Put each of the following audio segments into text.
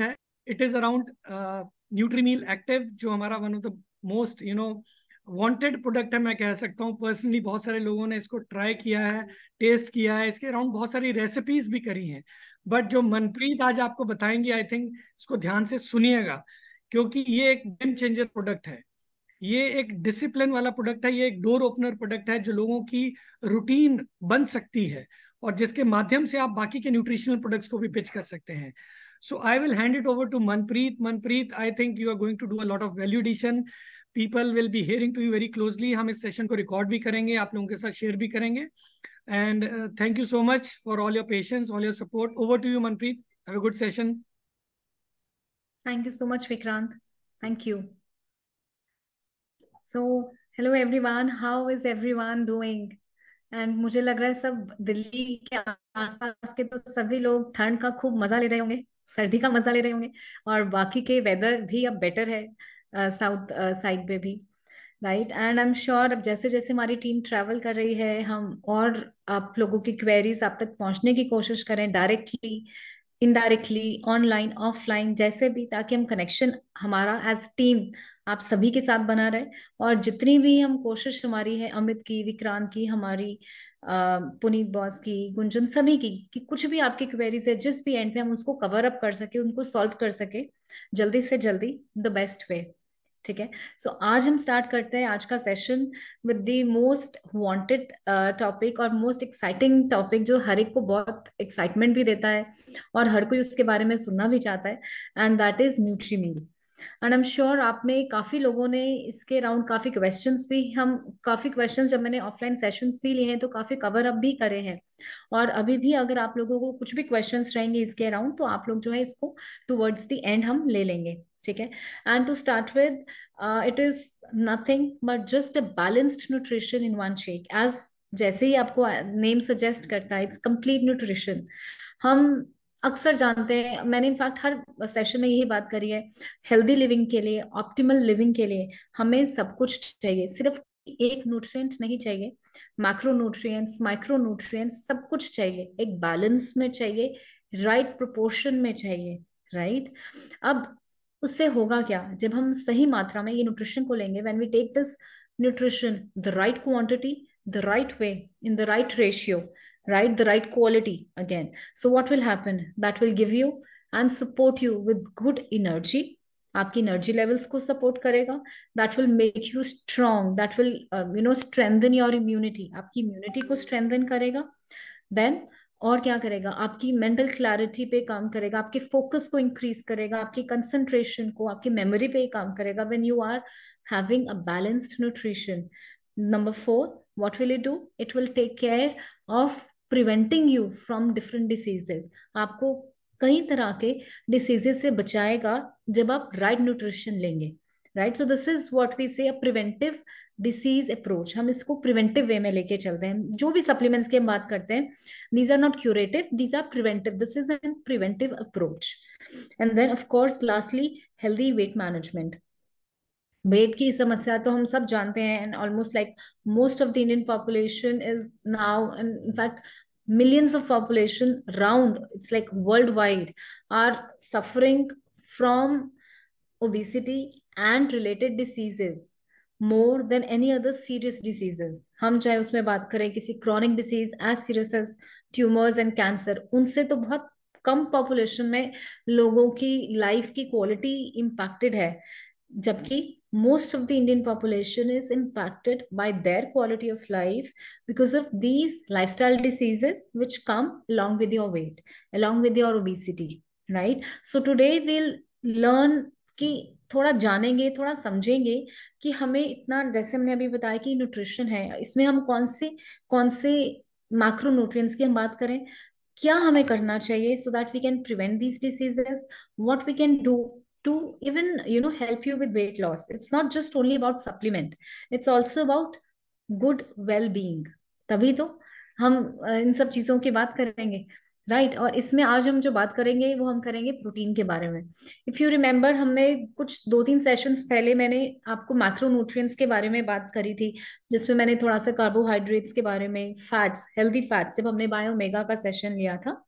है it is around Nutrimeal active जो हमारा one of the most you know wanted product है मैं कह सकता हूँ पर्सनली बहुत सारे लोगों ने इसको ट्राई किया है टेस्ट किया है इसके अराउंड बहुत सारी रेसिपीज भी करी हैं बट जो मनप्रीत आज आपको बताएंगे आई थिंक इसको ध्यान से सुनिएगा क्योंकि ये एक गेम चेंजर प्रोडक्ट है ये एक डिसिप्लिन वाला प्रोडक्ट है ये एक डोर ओपनर प्रोडक्ट है जो लोगों की रूटीन बन सकती है और जिसके माध्यम से आप बाकी के न्यूट्रिशनल प्रोडक्ट्स को भी पिच कर सकते हैं So I will hand it over to Manpreet. Manpreet, I think you are going to do a lot of value addition. People will be hearing to you very closely. We will record this session bhi karenge, share bhi karenge. And uh, thank you so much for all your patience, all your support. Over to you, Manpreet. Have a good session. Thank you so much, Vikrant. Thank you. So, hello everyone. How is everyone doing? And मुझे लग रहा है सब दिल्ली के आसपास के तो सभी लोग ठंड का सर्दी का मजा ले रहे होंगे और बाकी के वेदर भी अब बेटर है साउथ साइड में भी right and I am sure अब जैसे जैसे हमारी टीम ट्रेवल कर रही है हम और आप लोगों की क्वेरीज आप तक पहुंचने की कोशिश करें डायरेक्टली इनडायरेक्टली ऑनलाइन ऑफलाइन जैसे भी ताकि हम कनेक्शन हमारा एज टीम आप सभी के साथ बना रहे और जितनी भी हम कोशिश हमारी है अमित की विक्रांत की हमारी पुनीत बॉस की गुंजन सभी की कि कुछ भी आपकी क्वेरीज है जिस भी एंड पे हम उसको कवर अप कर सके उनको सॉल्व कर सके जल्दी से जल्दी द बेस्ट वे ठीक है सो so, आज हम स्टार्ट करते हैं आज का session with the most wanted topic और मोस्ट एक्साइटिंग टॉपिक जो हर एक को बहुत एक्साइटमेंट भी देता है और हर कोई उसके बारे में सुनना भी चाहता है and that is Nutrimeal and I am sure आपने काफ़ी लोगों ने इसके अराउंड काफ़ी क्वेश्चन भी हम काफ़ी क्वेश्चन जब मैंने ऑफलाइन सेशन भी लिए हैं तो काफ़ी कवर अप भी करे हैं और अभी भी अगर आप लोगों को कुछ भी क्वेश्चन रहेंगे इसके अराउंड तो आप लोग जो है इसको टूवर्ड्स दी एंड हम ले लेंगे ठीक है and to start with it is nothing but just a balanced nutrition in one shake as जैसे ही आपको नेम uh, सजेस्ट करता है इट्स कंप्लीट न्यूट्रिशन हम अक्सर जानते हैं मैंने इनफैक्ट हर सेशन में यही बात करी है हेल्दी लिविंग के लिए ऑप्टिमल लिविंग के लिए हमें सब कुछ चाहिए सिर्फ एक न्यूट्रिएंट नहीं चाहिए मैक्रो न्यूट्रिएंट्स माइक्रो न्यूट्रिएंट्स सब कुछ चाहिए एक बैलेंस में चाहिए राइट right प्रोपोर्शन में चाहिए राइट right? अब उससे होगा क्या जब हम सही मात्रा में ये न्यूट्रिशन को लेंगे when we take this nutrition the right quantity the right way in the right ratio right the right quality again so what will happen that will give you and support you with good energy आपकी energy levels को support करेगा that will make you strong that will you know strengthen your immunity आपकी immunity को strengthen करेगा then और क्या करेगा आपकी मेंटल क्लैरिटी पे काम करेगा आपके फोकस को इंक्रीज करेगा आपकी कंसंट्रेशन को आपकी मेमोरी पे काम करेगा when you are having a balanced nutrition number four what will it do it will take care of preventing you from different diseases आपको कई तरह के डिसीजेस से बचाएगा जब आप राइट right न्यूट्रिशन लेंगे right so this is what we say preventive disease approach हम इसको प्रिवेंटिव वे में लेके चलते हैं जो भी सप्लीमेंट्स की हम बात करते हैं these are not curative these are preventive this is an preventive approach and then of course lastly healthy weight management weight की समस्या तो हम सब जानते हैं and almost like most of the Indian population is now in fact millions of population round it's like worldwide are suffering from obesity and related diseases more than any other serious diseases. हम चाहे उसमें बात करें किसी chronic disease as serious as tumours and cancer. उनसे तो बहुत कम population में लोगों की life की quality impacted है जबकि most of the indian population is impacted by their quality of life because of these lifestyle diseases which come along with your weight along with your obesity right so today we'll learn कि थोड़ा जानेंगे थोड़ा समझेंगे कि हमें इतना जैसे हमने अभी बताया कि न्यूट्रिशन है इसमें हम कौन से कौन से माइक्रो न्यूट्रिएंट्स की हम बात करें क्या हमें करना चाहिए so that we can prevent these diseases what we can do to even you know help you with weight loss it's not just only about supplement it's also about good well being तभी तो हम इन सब चीजों की बात करेंगे right right? और इसमें आज हम जो बात करेंगे वो हम करेंगे प्रोटीन के बारे में इफ यू रिमेम्बर हमने कुछ दो तीन सेशंस पहले मैंने आपको मैक्रोन्यूट्रिएंट्स के बारे में बात करी थी जिसमें मैंने थोड़ा सा कार्बोहाइड्रेट्स के बारे में फैट्स हेल्दी फैट्स जब हमने बायोमेगा का सेशन लिया था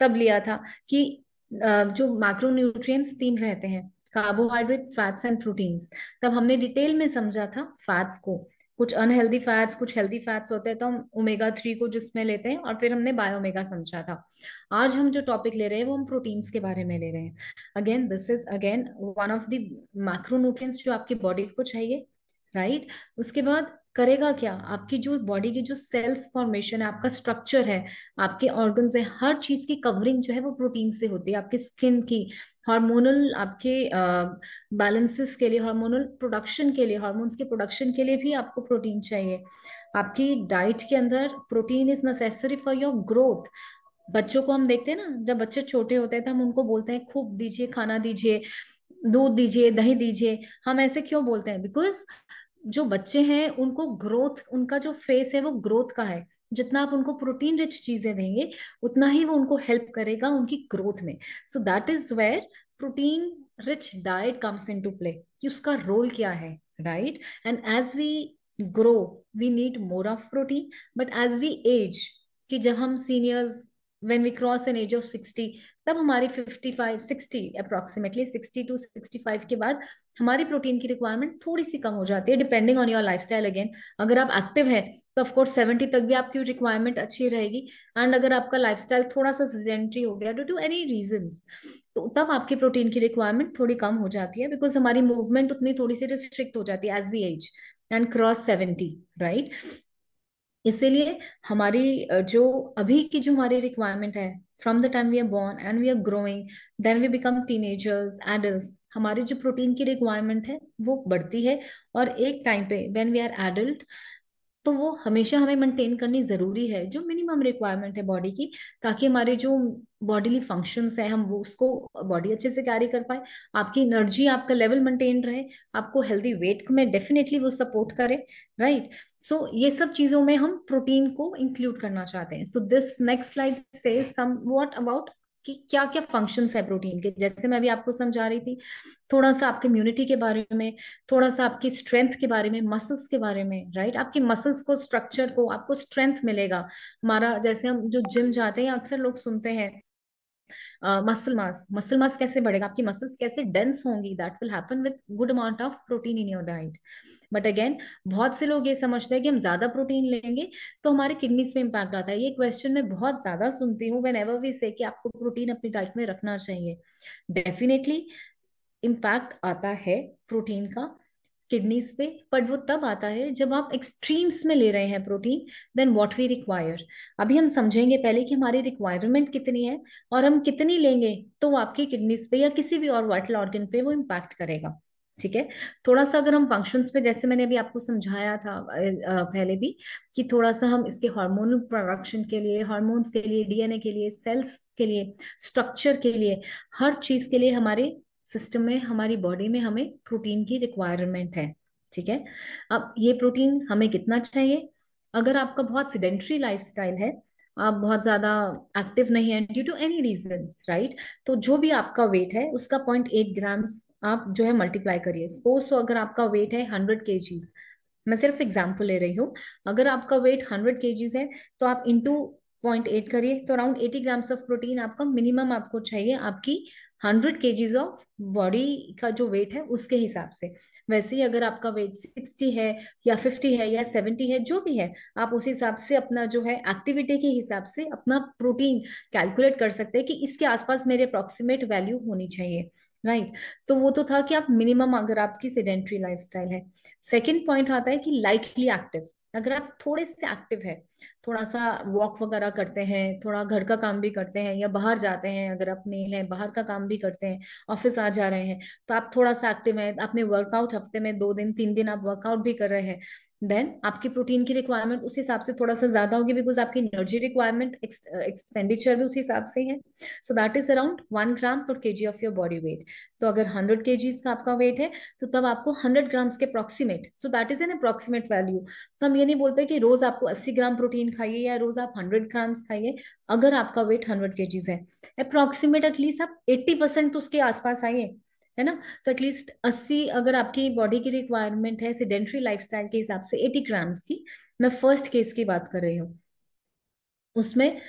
तब लिया था कि जो मैक्रोन्यूट्रिएंट्स तीन रहते हैं कार्बोहाइड्रेट फैट्स एंड प्रोटीन्स तब हमने डिटेल में समझा था फैट्स को कुछ अनहेल्दी फैट्स कुछ हेल्दी फैट्स होते हैं तो हम ओमेगा थ्री को जिसमें लेते हैं और फिर हमने बायोमेगा समझा था आज हम जो टॉपिक ले रहे हैं वो हम प्रोटीन्स के बारे में ले रहे हैं again this is again one of the micronutrient जो आपकी बॉडी को चाहिए राइट right? उसके बाद करेगा क्या आपकी जो बॉडी की जो सेल्स फॉर्मेशन है आपका स्ट्रक्चर है आपके ऑर्गन है हर चीज की कवरिंग जो है वो प्रोटीन से होती है आपकी स्किन की हार्मोनल आपके बैलेंसेस के लिए हार्मोनल प्रोडक्शन के लिए हार्मोन्स के प्रोडक्शन के लिए भी आपको प्रोटीन चाहिए आपकी डाइट के अंदर protein is necessary for your growth बच्चों को हम देखते हैं ना जब बच्चे छोटे होते हैं तो हम उनको बोलते हैं खूब दीजिए खाना दीजिए दूध दीजिए दही दीजिए हम ऐसे क्यों बोलते हैं बिकॉज जो बच्चे हैं उनको ग्रोथ उनका जो फेस है वो ग्रोथ का है जितना आप उनको प्रोटीन रिच चीजें देंगे उतना ही वो उनको हेल्प करेगा उनकी ग्रोथ में so that is where protein rich diet comes in to play कि उसका रोल क्या है right and as we grow we need more of protein but as we age कि जब हम seniors when we cross an age of sixty तब हमारी 55 60 approximately 60 to 65 के बाद हमारी प्रोटीन की रिक्वायरमेंट थोड़ी सी कम हो जाती है depending on your lifestyle again अगर आप एक्टिव है तो ऑफकोर्स सेवेंटी तक भी आपकी रिक्वायरमेंट अच्छी रहेगी एंड अगर आपका लाइफस्टाइल थोड़ा सा सीजेंट्री हो गया ड्यू टू एनी रीजन तो तब आपकी प्रोटीन की रिक्वायरमेंट थोड़ी कम हो जाती है बिकॉज हमारी मूवमेंट उतनी थोड़ी सी रिस्ट्रिक्ट हो जाती है as we age and cross seventy right इसीलिए हमारी जो अभी की जो हमारी रिक्वायरमेंट है from the time we are born and we are growing then we become teenagers adult हमारी जो प्रोटीन की रिक्वायरमेंट है वो बढ़ती है और एक टाइम पे वेन वी आर एडल्ट तो वो हमेशा हमें मेंटेन करनी ज़रूरी है जो मिनिमम रिक्वायरमेंट है बॉडी की ताकि हमारे जो बॉडीली फंक्शंस है हम वो उसको बॉडी अच्छे से कैरी कर पाए आपकी एनर्जी आपका लेवल मेंटेन रहे आपको हेल्दी वेट में डेफिनेटली वो सपोर्ट करे राइट सो so, ये सब चीजों में हम प्रोटीन को इंक्लूड करना चाहते हैं सो दिस नेक्स्ट स्लाइड से सम वॉट अबाउट कि क्या क्या फंक्शंस है प्रोटीन के जैसे मैं अभी आपको समझा रही थी थोड़ा सा आपके इम्यूनिटी के बारे में थोड़ा सा आपकी स्ट्रेंथ के बारे में मसल्स के बारे में राइट आपके मसल्स को स्ट्रक्चर को आपको स्ट्रेंथ मिलेगा हमारा जैसे हम जो जिम जाते हैं अक्सर लोग सुनते हैं मसल मास मसल मास कैसे बढ़ेगा आपकी मसल्स कैसे डेंस होंगी that will happen with good amount of protein in your diet but again बहुत से लोग ये समझते हैं कि हम ज्यादा प्रोटीन लेंगे तो हमारे किडनीज में इम्पैक्ट आता है ये क्वेश्चन मैं बहुत ज्यादा सुनती हूँ वेन एवर वी से कि आपको प्रोटीन अपनी डाइट में रखना चाहिए डेफिनेटली इम्पैक्ट आता है प्रोटीन का किडनीज पे बट वो तब आता है जब आप एक्सट्रीम्स में ले रहे हैं protein then what we require अभी हम समझेंगे पहले कि हमारी रिक्वायरमेंट कितनी है और हम कितनी लेंगे तो आपकी किडनीज पे या किसी भी और वाइटल ऑर्गन पे वो इम्पैक्ट करेगा ठीक है थोड़ा सा अगर हम फंक्शंस पे जैसे मैंने अभी आपको समझाया था पहले भी कि थोड़ा सा हम इसके हार्मोन प्रोडक्शन के लिए हार्मोन्स के लिए डीएनए के लिए सेल्स के लिए स्ट्रक्चर के लिए हर चीज के लिए हमारे सिस्टम में हमारी बॉडी में हमें प्रोटीन की रिक्वायरमेंट है ठीक है अब ये प्रोटीन हमें कितना चाहिए अगर आपका बहुत सिडेंट्री लाइफ है आप बहुत ज्यादा एक्टिव नहीं है due to any reason right तो जो भी आपका वेट है उसका पॉइंट एट ग्राम्स आप जो है मल्टीप्लाई करिए सपोज अगर आपका वेट है हंड्रेड के मैं सिर्फ एग्जाम्पल ले रही हूँ अगर आपका वेट हंड्रेड के है तो आप इंटू पॉइंट एट करिए तो around eighty grams of protein आपका मिनिमम आपको चाहिए आपकी हंड्रेड के ऑफ बॉडी का जो वेट है उसके हिसाब से वैसे ही अगर आपका वेट सिक्सटी है या फिफ्टी है या सेवेंटी है जो भी है आप उस हिसाब से अपना जो है एक्टिविटी के हिसाब से अपना प्रोटीन कैलकुलेट कर सकते हैं कि इसके आसपास मेरे अप्रोक्सीमेट वैल्यू होनी चाहिए राइट right. तो वो तो था कि आप मिनिमम अगर आपकी सेडेंट्री लाइफस्टाइल है सेकंड पॉइंट आता है कि लाइटली एक्टिव अगर आप थोड़े से एक्टिव है थोड़ा सा वॉक वगैरह करते हैं थोड़ा घर का काम भी करते हैं या बाहर जाते हैं अगर आप नहीं है बाहर का काम भी करते हैं ऑफिस आ जा रहे हैं तो आप थोड़ा सा एक्टिव है आपने वर्कआउट हफ्ते में दो दिन तीन दिन आप वर्कआउट भी कर रहे हैं देन आपकी प्रोटीन की रिक्वायरमेंट उस हिसाब से थोड़ा सा ज्यादा होगी बिकॉज आपकी एनर्जी रिक्वायरमेंट एक्सपेंडिचर भी उस हिसाब से है so that is around one gram per K G of your body weight तो अगर हंड्रेड के जीज का आपका वेट है तो तब आपको हंड्रेड ग्राम्स के approximate so that is an approximate value तो हम ये नहीं बोलते कि रोज आपको अस्सी ग्राम प्रोटीन खाइए या रोज आप हंड्रेड ग्राम्स खाइए अगर आपका वेट हंड्रेड के जीज है अप्रोक्सीमेट एटलीस्ट आप एट्टी परसेंट तो उसके आसपास आइए है ना तो एटलीस्ट अस्सी अगर आपकी बॉडी की रिक्वायरमेंट है सिडेंट्री लाइफ के हिसाब से एटी ग्राम्स की मैं फर्स्ट केस की बात कर रही हूँ उसमें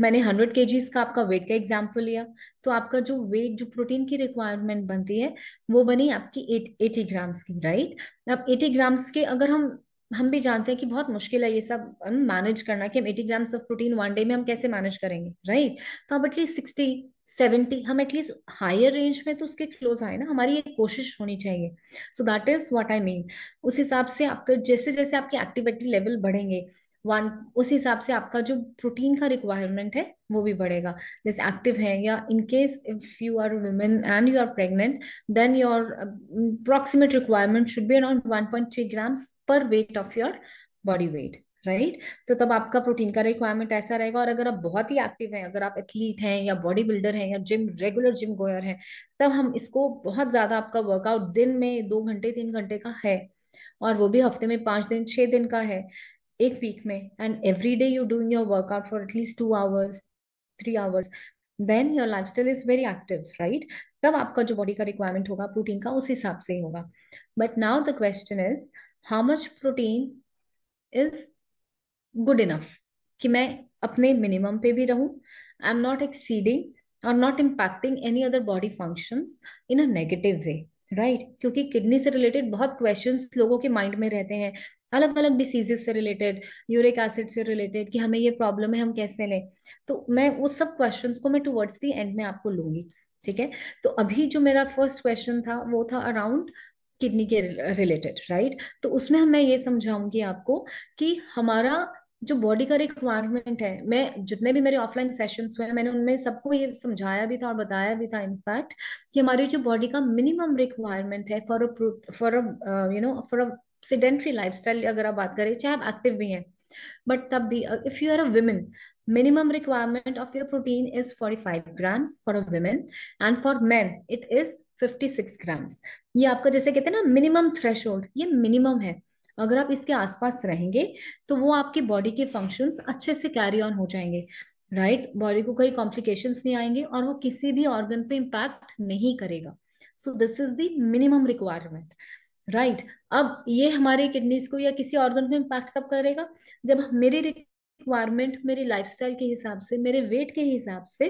मैंने हंड्रेड के का आपका वेट का एग्जाम्पल लिया तो आपका जो वेट जो प्रोटीन की रिक्वायरमेंट बनती है वो बनी आपकी एट एटी ग्राम्स की राइट अब एटी ग्राम्स के अगर हम हम भी जानते हैं कि बहुत मुश्किल है ये सब मैनेज करना कि हम eighty grams of protein one day में हम कैसे मैनेज करेंगे राइट तो आप एटलीस्ट सिक्सटी सेवेंटी हम एटलीस्ट हायर रेंज में तो उसके क्लोज आए ना हमारी एक कोशिश होनी चाहिए so that is what I mean उस हिसाब से आपका जैसे जैसे आपकी एक्टिविटी लेवल बढ़ेंगे वन उस हिसाब से आपका जो प्रोटीन का रिक्वायरमेंट है वो भी बढ़ेगा जैसे एक्टिव है या in case if you are women and you are pregnant then your approximate requirement should be around one point three grams per weight of your body weight right तो तब आपका प्रोटीन का रिक्वायरमेंट ऐसा रहेगा और अगर आप बहुत ही एक्टिव हैं अगर आप एथलीट हैं या बॉडी बिल्डर हैं या जिम रेगुलर जिम गोयर हैं तब हम इसको बहुत ज्यादा आपका वर्कआउट दिन में दो घंटे तीन घंटे का है और वो भी हफ्ते में पांच दिन छह दिन का है एक वीक में and every day you doing your workout for at least two hours three hours then your life style is very active right तब आपका जो बॉडी का रिक्वायरमेंट होगा प्रोटीन का उस हिसाब से ही होगा but now the question is how much protein is good enough कि मैं अपने मिनिमम पे भी रहूं आई एम नॉट एक्सीडिंग और not impacting any other body function in a negative way right क्योंकि किडनी से रिलेटेड बहुत क्वेश्चन लोगों के माइंड में रहते हैं अलग अलग डिसीजेस से रिलेटेड यूरिक एसिड से रिलेटेड कि हमें ये प्रॉब्लम है हम कैसे लें तो मैं वो सब क्वेश्चन को मैं टूवर्ड्स दी एंड में आपको लूंगी ठीक है तो अभी जो मेरा फर्स्ट क्वेश्चन था वो था अराउंड किडनी के रिलेटेड राइट तो उसमें मैं ये समझाऊंगी आपको कि हमारा जो बॉडी का रिक्वायरमेंट है मैं जितने भी मेरे ऑफलाइन सेशंस हुए मैंने उनमें सबको ये समझाया भी था और बताया भी था इनफैक्ट कि हमारी जो बॉडी का मिनिमम रिक्वायरमेंट है for a for a you know for a sedentary life अगर आप बात करें चाहे आप एक्टिव भी हैं बट तब भी if you are a women of your protein is forty five grams for a women and for man it is fifty six grams ये आपका जैसे कहते हैं ना मिनिमम होल्ड ये मिनिमम है अगर आप इसके आसपास रहेंगे तो वो आपके बॉडी के फंक्शंस अच्छे से कैरी ऑन हो जाएंगे राइट right? बॉडी को कोई कॉम्प्लिकेशंस नहीं आएंगे और वो किसी भी ऑर्गन पे इम्पैक्ट नहीं करेगा so this is the minimum requirement right अब ये हमारे किडनीज को या किसी ऑर्गन पे इम्पैक्ट कब करेगा जब मेरी रिक्वायरमेंट मेरी लाइफस्टाइल के हिसाब से मेरे वेट के हिसाब से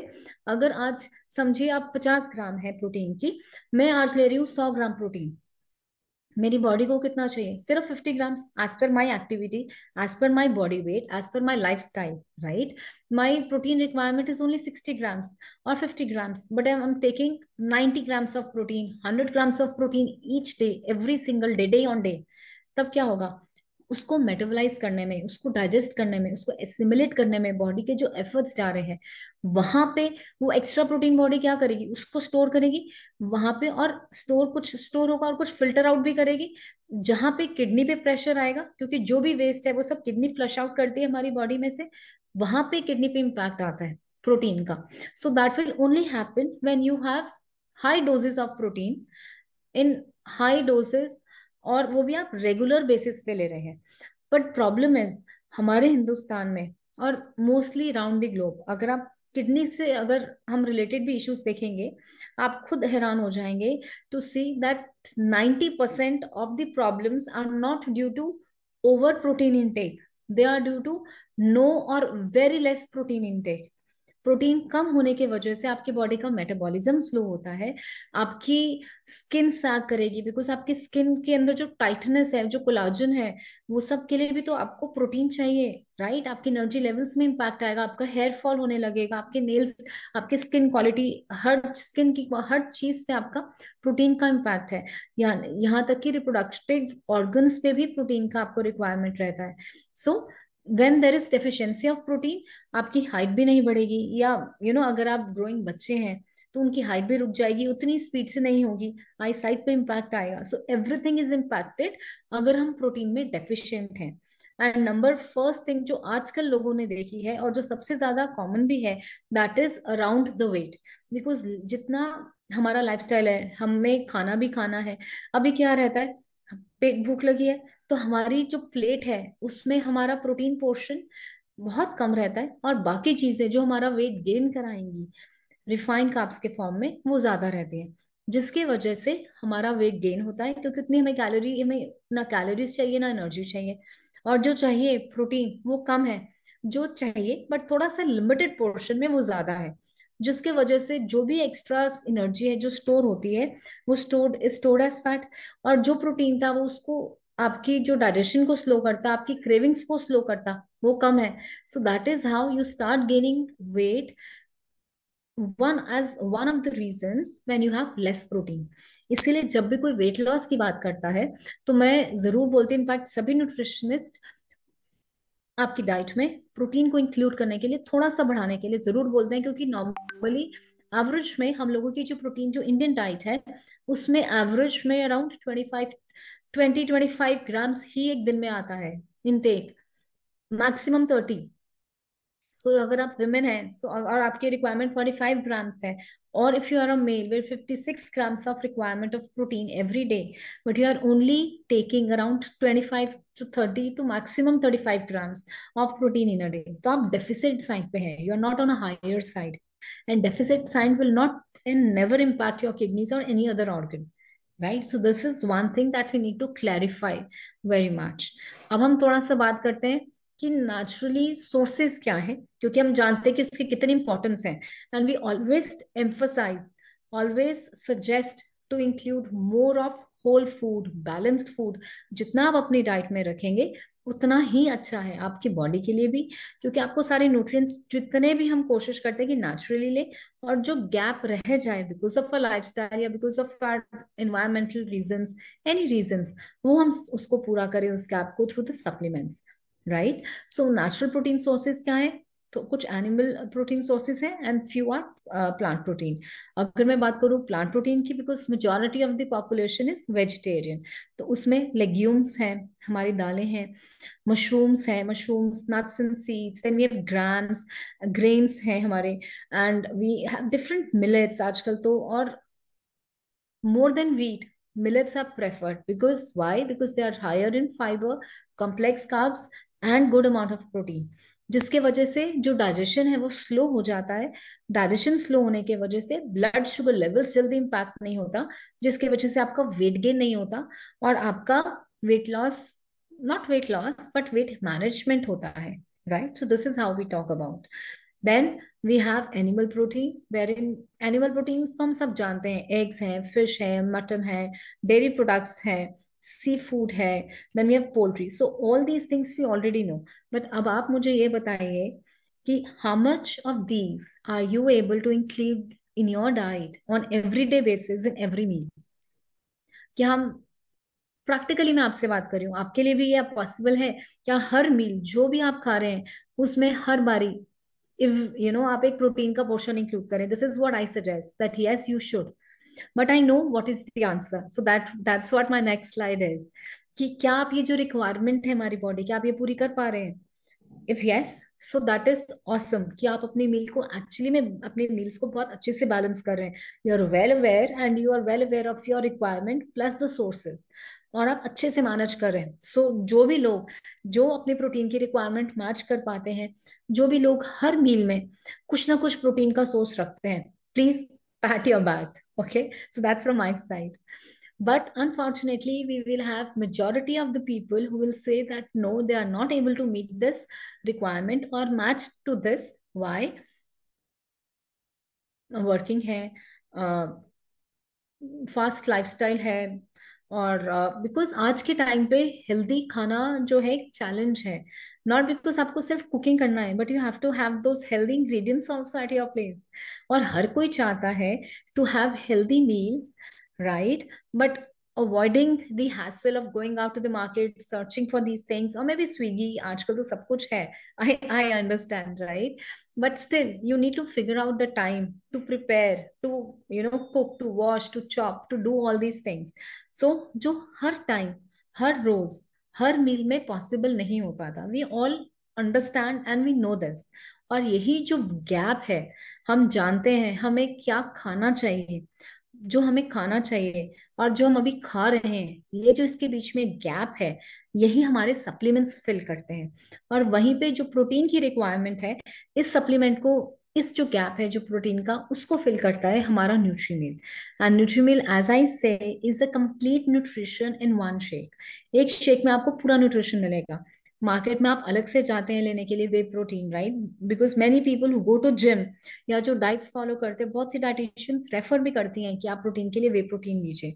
अगर आज समझिए आप पचास ग्राम है प्रोटीन की मैं आज ले रही हूँ सौ ग्राम प्रोटीन मेरी बॉडी को कितना चाहिए सिर्फ fifty grams as per my activity as per my body weight as per my lifestyle right my protein requirement is only sixty grams और fifty grams but I am taking ninety grams of protein hundred grams of protein each day every single day day on day तब क्या होगा उसको metabolise करने में उसको digest करने में उसको एसिमुलेट करने में बॉडी के जो एफर्ट्स जा रहे हैं वहां पे वो एक्स्ट्रा प्रोटीन बॉडी क्या करेगी उसको स्टोर करेगी वहां पे और स्टोर कुछ स्टोर होगा और कुछ फिल्टर आउट भी करेगी जहां पे किडनी पे प्रेशर आएगा क्योंकि जो भी वेस्ट है वो सब किडनी फ्लश आउट करती है हमारी बॉडी में से वहां पे किडनी पे इम्पैक्ट आता है प्रोटीन का so that will only happen when you have high doses of protein in high doses और वो भी आप रेगुलर बेसिस पे ले रहे हैं बट प्रॉब्लम इज हमारे हिंदुस्तान में और मोस्टली राउंड द ग्लोब अगर आप किडनी से अगर हम रिलेटेड भी इश्यूज देखेंगे आप खुद हैरान हो जाएंगे to see that ninety percent of the problems are not due to over protein intake they are due to no और very less protein intake protein कम होने के वजह से आपकी बॉडी का मेटाबॉलिज्म स्लो होता है आपकी स्किन साग करेगी बिकॉज आपकी स्किन के अंदर जो टाइटनेस है जो कोलाजन है वो सब के लिए भी तो आपको प्रोटीन चाहिए राइट आपकी एनर्जी लेवल्स में इम्पैक्ट आएगा आपका हेयर फॉल होने लगेगा आपके नेल्स आपके स्किन क्वालिटी हर स्किन की हर चीज पे आपका प्रोटीन का इम्पैक्ट है यहाँ यहाँ तक कि रिप्रोडक्टिव ऑर्गन्स पे भी प्रोटीन का आपको रिक्वायरमेंट रहता है so so, when there is deficiency of protein आपकी हाइट भी नहीं बढ़ेगी या यू you नो know, अगर आप ग्रोइंग बच्चे हैं तो उनकी हाइट भी रुक जाएगी उतनी स्पीड से नहीं होगी आई साइट पर इम्पैक्ट आएगा सो एवरीथिंग इज इम्पैक्टेड अगर हम प्रोटीन में डेफिशियंट हैं एंड नंबर फर्स्ट थिंग जो आजकल लोगों ने देखी है और जो सबसे ज्यादा कॉमन भी है that is around the weight because जितना हमारा स्टाइल है हमें खाना भी खाना है अभी क्या रहता है पेट भूख लगी है तो हमारी जो प्लेट है उसमें हमारा प्रोटीन पोर्शन बहुत कम रहता है और बाकी चीजें जो हमारा वेट गेन कराएंगी रिफाइंड कार्ब्स के फॉर्म में वो ज्यादा रहते हैं जिसके वजह से हमारा वेट गेन होता है क्योंकि उतनी हमें कैलोरी हमें ना कैलोरीज चाहिए ना एनर्जी चाहिए और जो चाहिए प्रोटीन वो कम है जो चाहिए बट थोड़ा सा लिमिटेड पोर्शन में वो ज्यादा है जिसके वजह से जो भी एक्स्ट्रा एनर्जी है जो स्टोर होती है वो स्टोर्ड स्टोर्ड एज फैट और जो प्रोटीन था वो उसको आपकी जो डाइजेशन को स्लो करता आपकी क्रेविंग्स को स्लो करता वो कम है so that is how you start gaining weight one as one of the reason when you have less protein इसीलिए जब भी कोई वेट लॉस की बात करता है तो मैं जरूर बोलती हूँ इनफैक्ट सभी न्यूट्रिशनिस्ट आपकी डाइट में प्रोटीन को इंक्लूड करने के लिए थोड़ा सा बढ़ाने के लिए जरूर बोलते हैं क्योंकि नॉर्मली एवरेज में हम लोगों की जो प्रोटीन जो इंडियन डाइट है उसमें एवरेज में around twenty five twenty twenty five grams ही एक दिन में आता है इनटेक मैक्सिमम थर्टी सो अगर आप विमेन हैं सो और आपकी रिक्वायरमेंट फोर्टी फाइव ग्राम्स है और if you are a male where fifty six grams of requirement of protein every day but you are only taking around twenty five to thirty to maximum thirty five grams of protein in a day तो आप deficit side पे हैं you are not on a higher side and deficit sign will not and never impact your kidneys or any other organ right so this is one thing that we need to clarify very much अब हम थोड़ा सा बात करते हैं कि naturally sources क्या है क्योंकि हम जानते हैं कि इसकी कितनी इंपॉर्टेंस है and we always emphasise always suggest to include more of whole food balanced food जितना आप अपनी डाइट में रखेंगे उतना ही अच्छा है आपकी बॉडी के लिए भी क्योंकि आपको सारे न्यूट्रिएंट्स जितने भी हम कोशिश करते हैं कि नेचुरली ले और जो गैप रह जाए बिकॉज ऑफ अ लाइफस्टाइल या because of our environmental reason any reason वो हम उसको पूरा करें उस गैप को through the supplements right so natural protein sources क्या है तो कुछ एनिमल प्रोटीन सोर्सेज हैं and few are plant protein अगर मैं बात करूँ प्लांट प्रोटीन की because majority of the population is vegetarian तो उसमें लेग्यूम्स हैं हमारी दालें हैं मशरूम्स हैं mushrooms nuts and seeds then we have grains grains हैं हमारे and we have different millets आजकल तो और more than wheat millets are preferred because why because they are higher in fiber complex carbs and good amount of protein जिसके वजह से जो digestion है वो स्लो हो जाता है डाइजेशन स्लो होने के वजह से ब्लड शुगर लेवल्स जल्दी इम्पैक्ट नहीं होता जिसके वजह से आपका वेट गेन नहीं होता और आपका weight loss not weight loss but weight management होता है right so this is how we talk about then we have animal protein where in animal proteins तो हम सब जानते हैं एग्स हैं फिश है मटन है डेयरी प्रोडक्ट्स हैं सी फूड है then we have poultry so all these things we already know but अब आप मुझे ये बताइए कि how much of these are you able to include in your diet on every day basis in every meal क्या हम practically मैं आपसे बात कर रही हूँ आपके लिए भी ये पॉसिबल है क्या हर मील जो भी आप खा रहे हैं उसमें हर बारी इफ यू नो आप एक प्रोटीन का पोर्शन इंक्लूड करें this is what I suggest that yes you should but I know what is the answer so that that's what my next slide is कि क्या आप ये जो रिक्वायरमेंट है हमारी बॉडी क्या आप ये पूरी कर पा रहे हैं if yes so that is awesome कि आप अपनी मील को एक्चुअली में अपने मील्स को बहुत अच्छे से बैलेंस कर रहे हैं you are well aware and you are well aware of your requirement plus the sources और आप अच्छे से मैनेज कर रहे हैं सो so, जो भी लोग जो अपने प्रोटीन की रिक्वायरमेंट मैच कर पाते हैं जो भी लोग हर मील में कुछ ना कुछ प्रोटीन का सोर्स रखते हैं please pat your back okay so that's from my side but unfortunately we will have majority of the people who will say that no they are not able to meet this requirement or match to this why working hai uh, fast lifestyle hai और because uh, आज के time पे healthy खाना जो है एक challenge है not because आपको सिर्फ कुकिंग करना है but you have to have those healthy ingredients also at your place और हर कोई चाहता है to have healthy meals right but avoiding the hassle of going out to the market searching for these things और maybe Swiggy आजकल तो सब कुछ है I I understand right but still you need to figure out the time to prepare to you know cook to wash to chop to do all these things so जो हर time हर रोज हर मील में possible नहीं हो पाता we all understand and we know this और यही जो gap है हम जानते हैं हमें क्या खाना चाहिए जो हमें खाना चाहिए और जो हम अभी खा रहे हैं ये जो इसके बीच में गैप है यही हमारे सप्लीमेंट्स फिल करते हैं और वहीं पे जो प्रोटीन की रिक्वायरमेंट है इस सप्लीमेंट को इस जो गैप है जो प्रोटीन का उसको फिल करता है हमारा न्यूट्रीमिल and न्यूट्रीमिल as I say is a complete nutrition in one shake एक शेक में आपको पूरा न्यूट्रिशन मिलेगा मार्केट में आप अलग से जाते हैं लेने के लिए whey protein right because many people who go to gym या जो डाइट्स फॉलो करते हैं बहुत सी डाइटिशियंस रेफर भी करती हैं कि आप प्रोटीन के लिए वे प्रोटीन लीजिए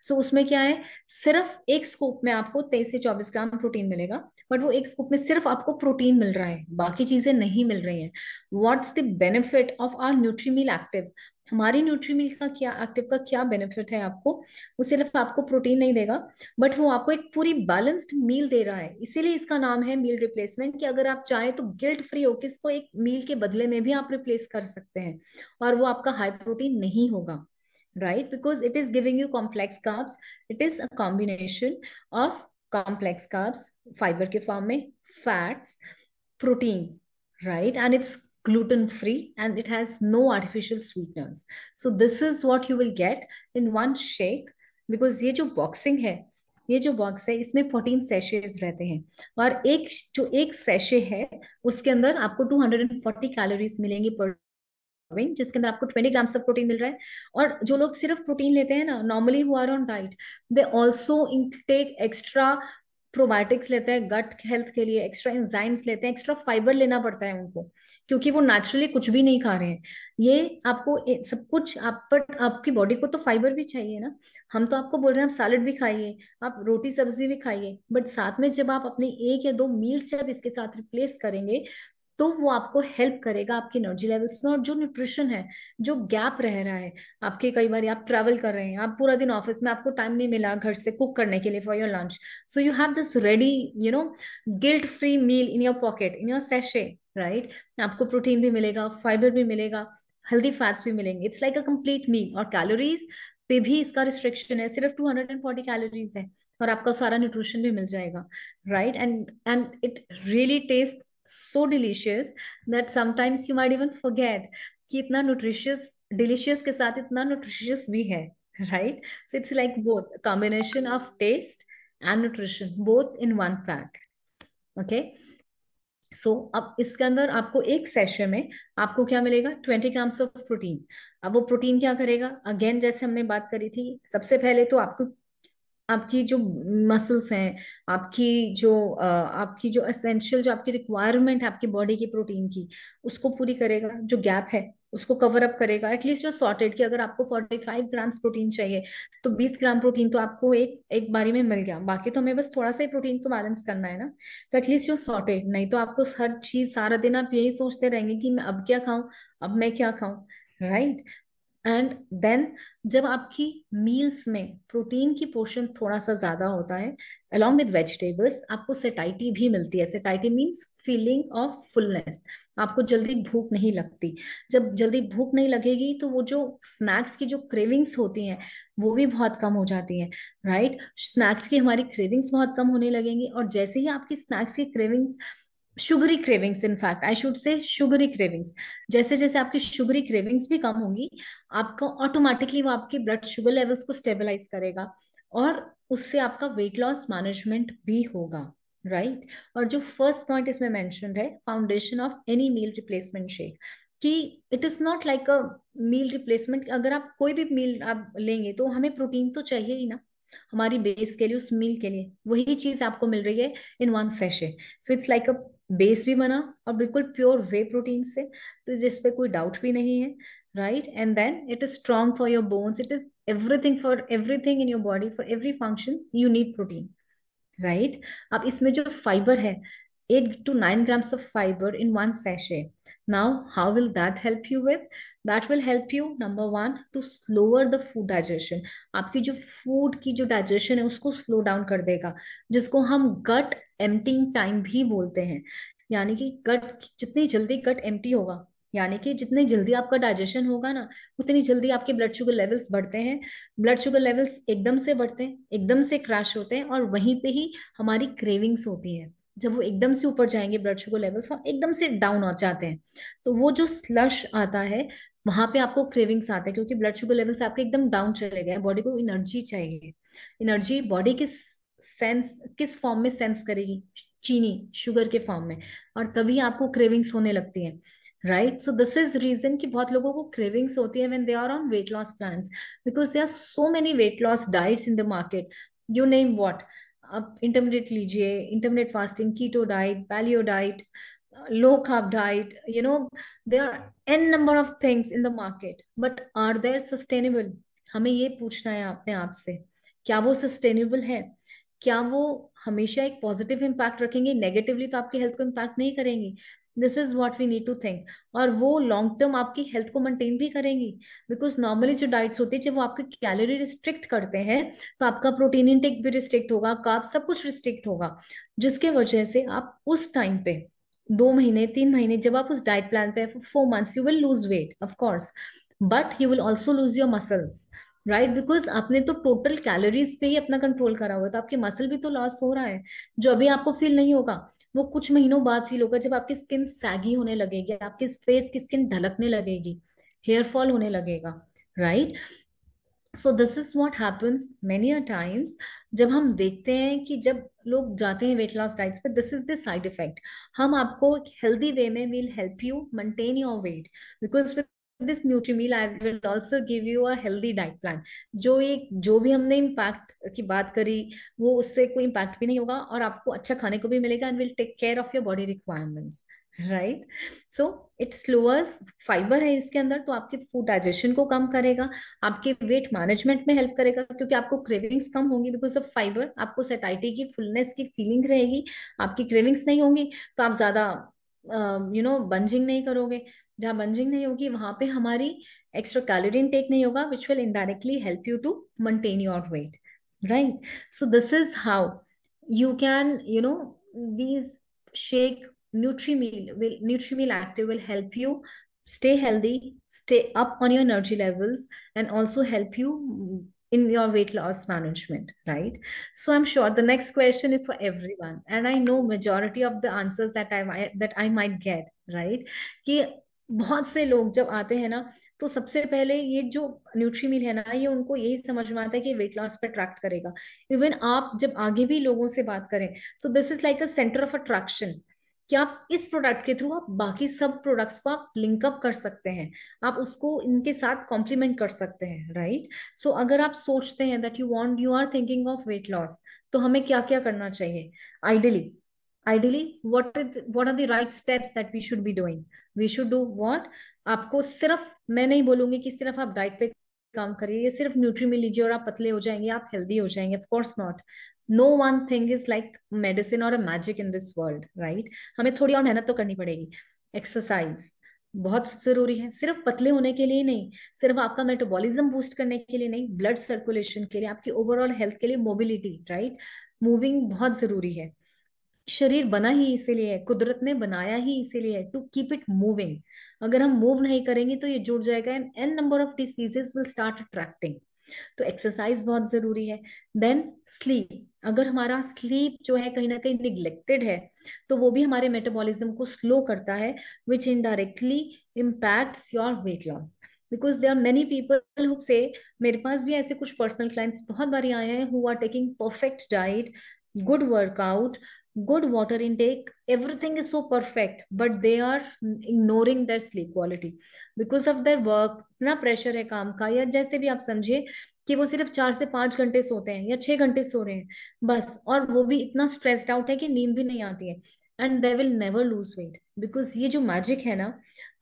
सो so, उसमें क्या है सिर्फ एक स्कोप में आपको तेईस से चौबीस ग्राम प्रोटीन मिलेगा बट वो एक स्कूप में सिर्फ आपको प्रोटीन मिल रहा है बाकी चीजें नहीं मिल रही हैं what's the benefit of our Nutrimeal active हमारी न्यूट्रीमील का क्या एक्टिव का क्या बेनिफिट है आपको वो सिर्फ आपको प्रोटीन नहीं देगा बट वो आपको एक पूरी बैलेंस्ड मील दे रहा है इसीलिए इसका नाम है मील रिप्लेसमेंट कि अगर आप चाहें तो गिल्ट फ्री होकर इसको एक मील के बदले में भी आप रिप्लेस कर सकते हैं और वो आपका हाई प्रोटीन नहीं होगा right because it is giving you complex carbs it is a combination of complex carbs fibre के फॉर्म में fats protein right and it's gluten free and it has no artificial sweeteners so this is what you will get in one shake because ये जो boxing है ये जो box है इसमें fourteen sachet रहते हैं और एक जो एक सेशे है उसके अंदर आपको two hundred and forty calories मिलेंगी पर स्टार्विंग जिसके अंदर आपको ट्वेंटी ग्राम्स ऑफ प्रोटीन मिल रहा है और जो लोग सिर्फ प्रोटीन लेते हैं ना normally who are on diet they also take extra probiotics लेते हैं गट हेल्थ के लिए एक्स्ट्रा एंजाइम्स लेते हैं एक्स्ट्रा फाइबर लेना पड़ता है उनको क्योंकि वो नेचुरली कुछ भी नहीं खा रहे हैं ये आपको ए, सब कुछ आप पर आपकी बॉडी को तो फाइबर भी चाहिए ना हम तो आपको बोल रहे हैं आप सैलड भी खाइए आप रोटी सब्जी भी खाइए बट साथ में जब आप अपने एक या दो मील्स जब इसके साथ रिप्लेस करेंगे तो वो आपको हेल्प करेगा आपकी एनर्जी लेवल्स में और जो न्यूट्रिशन है जो गैप रह रहा है आपके कई बार आप ट्रैवल कर रहे हैं आप पूरा दिन ऑफिस में आपको टाइम नहीं मिला घर से कुक करने के लिए for your lunch so you have this ready you know guilt free meal in your pocket in your sachet right आपको प्रोटीन भी मिलेगा फाइबर भी मिलेगा हेल्दी फैट्स भी मिलेंगे it's like a complete meal और कैलोरीज पे भी इसका रिस्ट्रिक्शन है सिर्फ फोर्टी कैलोरीज है और आपका सारा न्यूट्रिशन भी मिल जाएगा right and and it really taste so delicious that sometimes you might even forget कि इतना nutritious delicious के साथ इतना nutritious भी है right so it's like both a combination of taste and nutrition both in one pack okay so so, अब इसके अंदर आपको एक सेशन में आपको क्या मिलेगा ट्वेंटी ग्राम्स ऑफ प्रोटीन अब वो प्रोटीन क्या करेगा अगेन जैसे हमने बात करी थी सबसे पहले तो आपको आपकी जो मसल्स हैं आपकी जो आपकी जो एसेंशियल जो आपकी रिक्वायरमेंट है आपकी बॉडी की प्रोटीन की उसको पूरी करेगा जो गैप है उसको कवर अप करेगा एटलीस्ट जो सॉर्टेड कि अगर आपको फाइव ग्राम्स प्रोटीन चाहिए तो बीस ग्राम प्रोटीन तो आपको एक एक बारी में मिल गया बाकी तो हमें बस थोड़ा सा ही प्रोटीन को बैलेंस करना है ना तो एटलीस्ट यू सॉर्टेड नहीं तो आपको हर चीज सारा दिन आप यही सोचते रहेंगे कि मैं अब क्या खाऊं अब मैं क्या खाऊं राइट right? एंड देन जब आपकी मील्स में प्रोटीन की पोर्शन थोड़ा सा ज्यादा होता है अलॉन्ग विद वेजिटेबल्स आपको सेटाइटी भी मिलती है satiety means feeling of fullness आपको जल्दी भूख नहीं लगती जब जल्दी भूख नहीं लगेगी तो वो जो स्नैक्स की जो क्रेविंग्स होती हैं वो भी बहुत कम हो जाती हैं राइट स्नैक्स की हमारी क्रेविंग्स बहुत कम होने लगेंगी और जैसे ही आपकी स्नैक्स की cravings sugary cravings in fact I should say sugary cravings जैसे जैसे आपकी शुगरी क्रेविंग्स भी कम होंगी आपको ऑटोमेटिकली वो आपके ब्लड शुगर लेवल्स को स्टेबलाइज करेगा और उससे आपका वेट लॉस मैनेजमेंट भी होगा राइट right? और जो फर्स्ट पॉइंट इसमें मेंशन है foundation of any meal replacement shake कि it is not like a meal replacement अगर आप कोई भी मील आप लेंगे तो हमें प्रोटीन तो चाहिए ही ना हमारी बेस के लिए उस मील के लिए वही चीज आपको मिल रही है in one session so it's like a base भी बना और बिल्कुल प्योर वे प्रोटीन से तो इस पे कोई डाउट भी नहीं है right and then it is strong for your bones it is everything for everything in your body for every function you need protein right अब इसमें जो फाइबर है 8 to 9 grams of fiber in one sachet. Now, how will that help you with? That will help you, number one, to slower the food digestion. आपकी जो food की जो digestion है उसको slow down कर देगा जिसको हम gut emptying time भी बोलते हैं यानी कि gut जितनी जल्दी gut empty होगा यानी कि जितनी जल्दी आपका डाइजेशन होगा ना उतनी जल्दी आपके ब्लड शुगर लेवल्स बढ़ते हैं ब्लड शुगर लेवल्स एकदम से बढ़ते हैं एकदम से क्रैश होते हैं और वहीं पे ही हमारी क्रेविंग्स होती है जब वो एकदम से ऊपर जाएंगे ब्लड शुगर लेवल्स और एकदम से डाउन हो जाते हैं तो वो जो स्लश आता है वहां पे आपको क्रेविंग्स आते हैं क्योंकि ब्लड शुगर लेवल्स आपके एकदम डाउन चले गए बॉडी को एनर्जी चाहिए एनर्जी बॉडी किस सेंस किस फॉर्म में सेंस करेगी चीनी शुगर के फॉर्म में और तभी आपको क्रेविंग्स होने लगती है right so this is reason कि बहुत लोगों को क्रेविंग्स होती है when they are on weight loss plans because they are so many weight loss diets in the market you name what आप इंटरमीडिएट लीजिए intermediate fasting keto diet paleo diet low carb diet you know they are an number of things in the market but are they sustainable हमें ये पूछना है आपने आपसे क्या वो सस्टेनेबल है क्या वो हमेशा एक पॉजिटिव इम्पैक्ट रखेंगे नेगेटिवली तो आपकी हेल्थ को इम्पैक्ट नहीं करेंगे this is what we need to think और वो लॉन्ग टर्म आपकी हेल्थ को मेंटेन भी करेंगी बिकॉज नॉर्मली जो डाइट्स होती है वो आपकी कैलोरी रिस्ट्रिक्ट करते हैं तो आपका प्रोटीन इनटेक भी रिस्ट्रिक्ट होगा काप सब कुछ रिस्ट्रिक्ट होगा जिसके वजह से आप उस टाइम पे दो महीने तीन महीने जब आप उस डाइट प्लान पे four months you will lose weight of course but you will also lose your muscles right because आपने तो टोटल कैलोरीज पे ही अपना कंट्रोल करा हुआ है तो आपके मसल भी तो लॉस हो रहा है जो अभी आपको फील नहीं होगा वो कुछ महीनों बाद फील होगा जब आपकी स्किन सैगी होने लगेगी आपके फेस की स्किन ढलकने लगेगी हेयर फॉल होने लगेगा right so this is what happens many a times जब हम देखते हैं कि जब लोग जाते हैं वेट लॉस डाइट्स पे this is the side effect हम आपको हेल्दी वे में will help you maintain your weight because this Nutrimeal I will also give you a healthy diet plan जो एक जो भी हमने इम्पैक्ट की बात करी वो उससे कोई इम्पैक्ट भी नहीं होगा और आपको अच्छा खाने को भी मिलेगा and will take care of your body requirements right so it slowers fibre है इसके अंदर तो आपके फूड डाइजेशन को कम करेगा आपके वेट मैनेजमेंट में हेल्प करेगा क्योंकि आपको क्रेविंग्स कम होंगी बिकॉज ऑफ फाइबर आपको सेटाइटी की फुलनेस की फीलिंग रहेगी आपकी क्रेविंग्स नहीं होंगी तो आप ज्यादा यू नो बंजिंग नहीं करोगे जहां बंजिंग नहीं होगी वहां पे हमारी एक्स्ट्रा कैलोरी इनटेक नहीं होगा which will indirectly help you to maintain your weight right so this is how you can you know these shake Nutrimeal will Nutrimeal active will help you stay healthy stay up on your energy levels and also help you in your weight loss management right so I am sure the next question is for everyone and I know majority of the answer that I that I might get right कि बहुत से लोग जब आते हैं ना तो सबसे पहले ये जो न्यूट्री मिल है ना ये उनको यही समझ में आता है कि वेट लॉस पर अट्रैक्ट करेगा इवन आप जब आगे भी लोगों से बात करें so this is like a centre of attraction कि आप इस प्रोडक्ट के थ्रू आप बाकी सब प्रोडक्ट्स को आप लिंकअप कर सकते हैं आप उसको इनके साथ कॉम्प्लीमेंट कर सकते हैं राइट सो so, अगर आप सोचते हैं that you want you are thinking of weight loss तो हमें क्या क्या करना चाहिए ideally ideally what what are the right steps that we should be doing we should do what आपको सिर्फ मैं नहीं बोलूंगी कि सिर्फ आप डाइट पे काम करिए सिर्फ न्यूट्री में लीजिए और आप पतले हो जाएंगे आप हेल्दी हो जाएंगे of course not no one thing is like medicine और a magic in this world right हमें थोड़ी और मेहनत तो करनी पड़ेगी एक्सरसाइज बहुत जरूरी है सिर्फ पतले होने के लिए नहीं सिर्फ आपका मेटाबॉलिज्म बूस्ट करने के लिए नहीं ब्लड सर्कुलेशन के लिए आपकी ओवरऑल हेल्थ के लिए मोबिलिटी राइट मूविंग बहुत जरूरी है शरीर बना ही इसीलिए है कुदरत ने बनाया ही इसीलिए है टू कीप इट मूविंग अगर हम मूव नहीं करेंगे तो ये जुड़ जाएगा and an number of diseases will start attracting तो एक्सरसाइज बहुत जरूरी है देन स्लीप अगर हमारा स्लीप जो है कहीं ना कहीं निग्लेक्टेड है तो वो भी हमारे मेटाबॉलिज्म को स्लो करता है which indirectly impact your weight loss because they are many people who से मेरे पास भी ऐसे कुछ पर्सनल क्लाइंट्स बहुत बारी आए हैं who are taking perfect diet good workout good water intake everything is so perfect but they are ignoring their sleep quality because of their work इतना pressure है काम का या जैसे भी आप समझिए कि वो सिर्फ चार से पांच घंटे सोते हैं या छह घंटे सो रहे हैं बस और वो भी इतना स्ट्रेस्ड आउट है कि नींद भी नहीं आती है and they will never lose weight because ये जो मैजिक है ना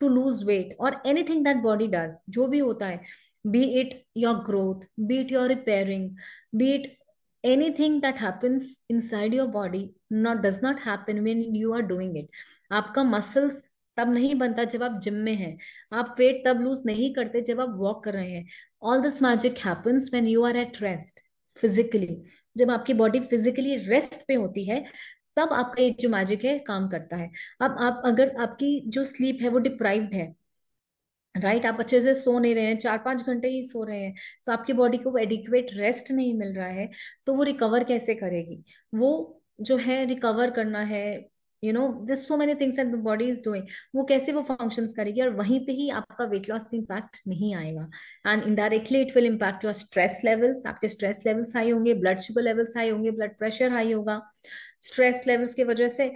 टू लूज वेट और एनीथिंग दैट बॉडी डज जो भी होता है be it your growth be it your repairing be it anything that happens inside your body not does not happen when you are doing it आपका muscles तब नहीं बनता जब आप जिम में हैं आप वेट तब लूज नहीं करते जब आप वॉक कर रहे हैं all this magic happens when you are at rest physically जब आपकी बॉडी फिजिकली रेस्ट पे होती है तब आपका ये जो मैजिक है काम करता है अब आप अगर आपकी जो स्लीप है वो डिप्राइव्ड है राइट right, आप अच्छे से सो नहीं रहे हैं चार पांच घंटे ही सो रहे हैं तो आपकी बॉडी को एडिक्वेट रेस्ट नहीं मिल रहा है तो वो रिकवर कैसे करेगी वो जो है रिकवर करना है you know this so many things and the body is doing वो कैसे वो फंक्शन करेगी और वहीं पे ही आपका वेट लॉस इम्पैक्ट नहीं आएगा and indirectly it will impact your stress levels आपके स्ट्रेस लेवल्स हाई होंगे ब्लड शुगर लेवल्स हाई होंगे ब्लड प्रेशर हाई होगा स्ट्रेस लेवल्स की वजह से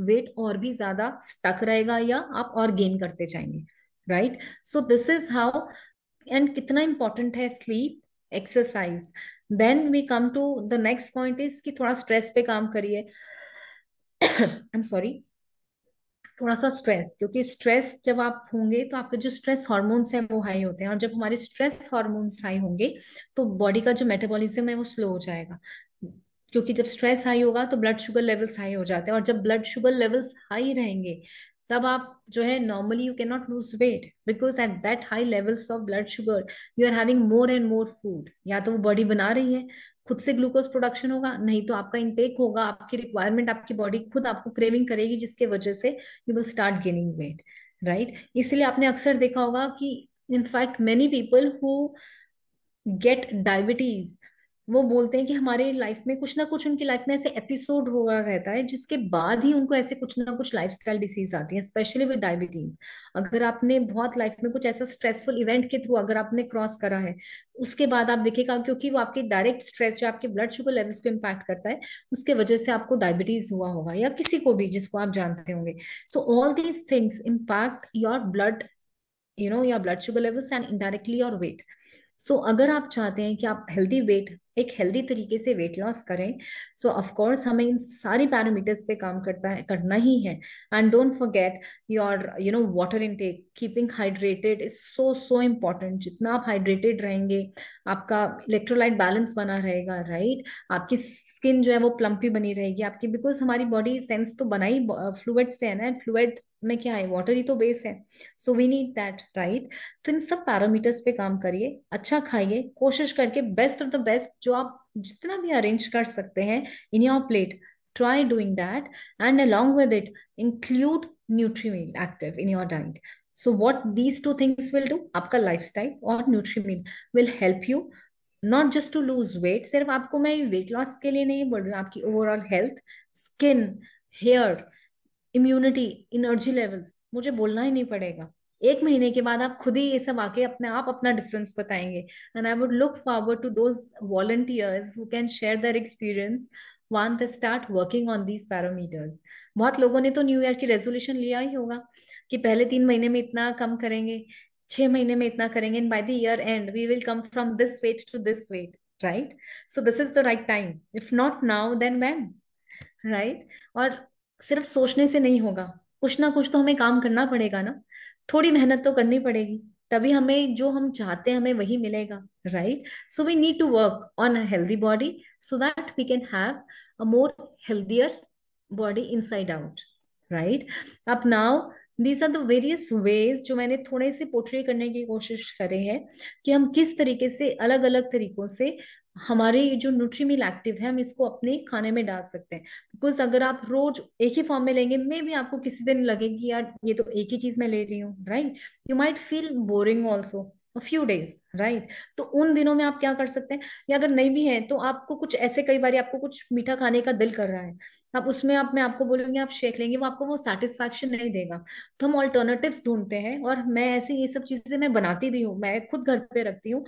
वेट और भी ज्यादा स्टक रहेगा या आप और गेन करते जाएंगे right so this is how and कितना इंपॉर्टेंट है sleep exercise then we come to the next point is कि थोड़ा स्ट्रेस पे काम करिए आई एम सॉरी थोड़ा सा स्ट्रेस क्योंकि स्ट्रेस जब आप होंगे तो आपके जो स्ट्रेस हार्मोन्स हैं वो हाई होते हैं और जब हमारे स्ट्रेस हार्मोन्स हाई होंगे तो बॉडी का जो मेटाबॉलिज्म है वो स्लो हो जाएगा क्योंकि जब स्ट्रेस हाई होगा तो ब्लड शुगर लेवल्स हाई हो जाते हैं और जब ब्लड शुगर लेवल्स हाई रहेंगे तब आप जो है normally you can not lose weight because at that high levels of blood sugar you are having more and more food या तो वो बॉडी बना रही है खुद से ग्लूकोज प्रोडक्शन होगा नहीं तो आपका इंटेक होगा आपकी रिक्वायरमेंट आपकी बॉडी खुद आपको क्रेविंग करेगी जिसके वजह से you will start gaining weight right इसलिए आपने अक्सर देखा होगा कि in fact many people who get diabetes वो बोलते हैं कि हमारे लाइफ में कुछ ना कुछ उनकी लाइफ में ऐसे एपिसोड हो रहा रहता है जिसके बाद ही उनको ऐसे कुछ ना कुछ लाइफ स्टाइल डिसीज आती है स्पेशली विद डायबिटीज अगर आपने बहुत लाइफ में कुछ ऐसा स्ट्रेसफुल इवेंट के थ्रू अगर आपने क्रॉस करा है उसके बाद आप देखेगा क्योंकि वो आपके डायरेक्ट स्ट्रेस जो आपके ब्लड शुगर लेवल्स को इम्पैक्ट करता है उसके वजह से आपको डायबिटीज हुआ होगा या किसी को भी जिसको आप जानते होंगे so all these things impact your blood you know your blood sugar levels and indirectly your weight सो अगर आप चाहते हैं कि आप हेल्दी वेट एक हेल्दी तरीके से वेट लॉस करें सो so, ऑफकोर्स हमें इन सारी पैरामीटर्स पे काम करता है करना ही है and don't forget your you know water intake keeping hydrated is so so important जितना आप हाइड्रेटेड रहेंगे आपका इलेक्ट्रोलाइट बैलेंस बना रहेगा राइट आपकी स्किन जो है वो प्लम्पी बनी रहेगी आपकी बिकॉज हमारी बॉडी सेंस तो बना ही फ्लूड से है ना फ्लूड में क्या है वाटर ही तो बेस है so we need that right तो इन सब पैरामीटर्स पे काम करिए अच्छा खाइए कोशिश करके बेस्ट ऑफ द बेस्ट जो आप जितना भी अरेंज कर सकते हैं in your plate try doing that and along with it include Nutrimeal active in your diet so what these two things will do आपका लाइफ स्टाइल और Nutrimeal will help you not just to lose weight सिर्फ आपको मैं weight loss के लिए नहीं बोल रही हूँ आपकी overall health skin hair immunity energy levels मुझे बोलना ही नहीं पड़ेगा एक महीने के बाद आप खुद ही ये सब आके अपने आप अपना डिफरेंस बताएंगे and I would look forward to those volunteers who can share their experience one the start working on these parameters बहुत लोगों ने तो न्यू ईयर की रेजोल्यूशन लिया ही होगा कि पहले तीन महीने में इतना कम करेंगे छह महीने में इतना करेंगे and by the year end we will come from this weight to this weight right so this is the right time if not now then when right और सिर्फ सोचने से नहीं होगा कुछ ना कुछ तो हमें काम करना पड़ेगा ना थोड़ी मेहनत तो करनी पड़ेगी तभी हमें जो हम चाहते हैं हमें वही मिलेगा right so we need to work on a healthy body so that we can have a more healthier body inside out right अब now these are the various ways जो मैंने थोड़े से पोर्ट्री करने की कोशिश करे है कि हम किस तरीके से अलग अलग तरीकों से हमारे जो न्यूट्री मिल एक्टिव है हम इसको अपने खाने में डाल सकते हैं बिकॉज अगर आप रोज एक ही फॉर्म में लेंगे मे भी आपको किसी दिन लगेगी यार ये तो एक ही चीज में ले रही हूँ right you might feel boring also few days right तो उन दिनों में आप क्या कर सकते हैं या अगर नहीं भी है तो आपको कुछ ऐसे कई बार आपको कुछ मीठा खाने का दिल कर रहा है आप उसमें आप मैं आपको बोलूंगी आप शेख लेंगे वो आपको वो सेटिस्फेक्शन नहीं देगा तो हम ऑल्टरनेटिव्स ढूंढते हैं और मैं ऐसे ये सब चीजें मैं बनाती भी हूँ मैं खुद घर पे रखती हूँ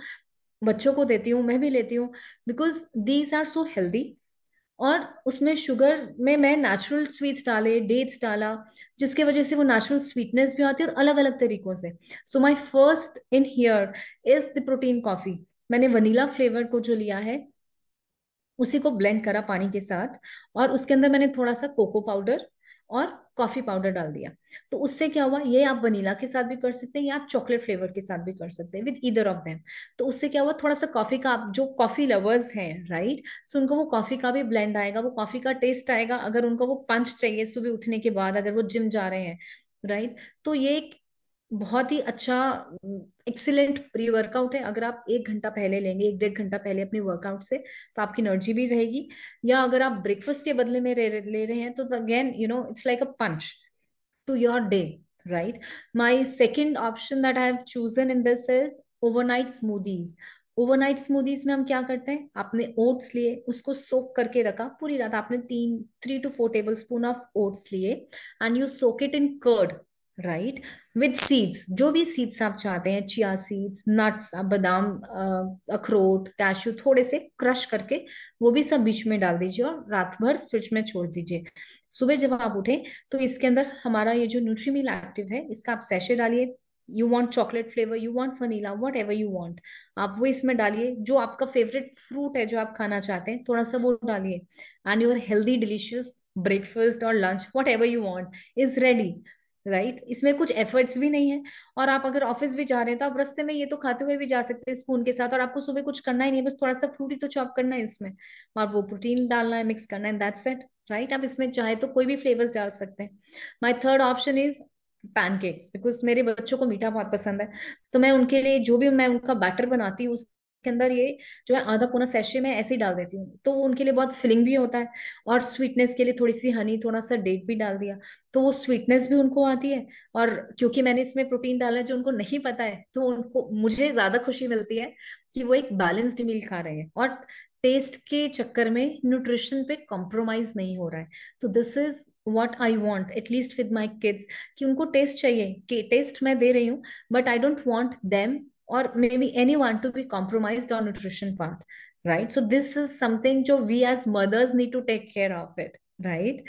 बच्चों को देती हूँ मैं भी लेती हूँ because these are so healthy और उसमें शुगर में मैं नेचुरल स्वीट्स डाले डेट्स डाला जिसके वजह से वो नेचुरल स्वीटनेस भी आती है और अलग अलग तरीकों से so my first in here is the protein coffee मैंने वनीला फ्लेवर को जो लिया है उसी को ब्लेंड करा पानी के साथ और उसके अंदर मैंने थोड़ा सा कोको पाउडर और कॉफी पाउडर डाल दिया तो उससे क्या हुआ ये आप वनीला के साथ भी कर सकते हैं या आप चॉकलेट फ्लेवर के साथ भी कर सकते हैं विद ईदर ऑफ देम तो उससे क्या हुआ थोड़ा सा कॉफी का आप जो कॉफी लवर्स हैं राइट सो उनको वो कॉफी का भी ब्लेंड आएगा वो कॉफी का टेस्ट आएगा अगर उनको वो पंच चाहिए सुबह उठने के बाद अगर वो जिम जा रहे हैं राइट तो ये एक बहुत ही अच्छा एक्सिलेंट प्री वर्कआउट है अगर आप एक घंटा पहले लेंगे एक डेढ़ घंटा पहले अपने वर्कआउट से तो आपकी एनर्जी भी रहेगी या अगर आप ब्रेकफास्ट के बदले में ले रहे हैं तो again you know it's like a punch to your day right my second option that I have chosen in this is overnight smoothies overnight smoothies में हम क्या करते हैं आपने ओट्स लिए उसको सोक करके रखा पूरी रात आपने तीन three two four tablespoon of oats लिए and you soak it in curd right with seeds जो भी सीड्स आप चाहते हैं चिया सीड्स नट्स बादाम अखरोट कैशू थोड़े से क्रश करके वो भी सब बीच में डाल दीजिए और रात भर फ्रिज में छोड़ दीजिए सुबह जब आप उठे तो इसके अंदर हमारा ये जो न्यूट्री मिल एक्टिव है इसका आप सैशे डालिए you want chocolate flavour you want vanilla whatever you want आप वो इसमें डालिए जो आपका फेवरेट फ्रूट है जो आप खाना चाहते हैं थोड़ा सा वो डालिए and your healthy delicious breakfast और lunch whatever you want is ready right right? इसमें कुछ एफर्ट्स भी नहीं है और आप अगर ऑफिस भी जा रहे हैं तो आप रस्ते में ये तो खाते हुए भी जा सकते हैं स्पून के साथ और आपको सुबह कुछ करना ही नहीं है बस थोड़ा सा फ्रूट ही तो चॉप करना है इसमें और वो प्रोटीन डालना है मिक्स करना है दैट्स सेट राइट आप इसमें चाहे तो कोई भी फ्लेवर्स डाल सकते हैं my third option is pancakes because मेरे बच्चों को मीठा बहुत पसंद है तो मैं उनके लिए जो भी मैं उनका बैटर बनाती हूँ के अंदर ये जो है आधा पौना सैशे में ऐसे ही डाल देती हूँ तो उनके लिए बहुत फिलिंग भी होता है और स्वीटनेस के लिए थोड़ी सी हनी थोड़ा सा डेट भी डाल दिया तो वो स्वीटनेस भी उनको आती है और क्योंकि मैंने इसमें प्रोटीन डाला है जो उनको नहीं पता है तो उनको मुझे ज्यादा खुशी मिलती है कि वो एक बैलेंस्ड मील खा रहे हैं और टेस्ट के चक्कर में न्यूट्रिशन पे कॉम्प्रोमाइज नहीं हो रहा है so this is what I want at least with my kids कि उनको टेस्ट चाहिए कि टेस्ट मैं दे रही हूँ but I don't want them or maybe anyone to be compromised on nutrition part right so this is something jo we as mothers need to take care of it right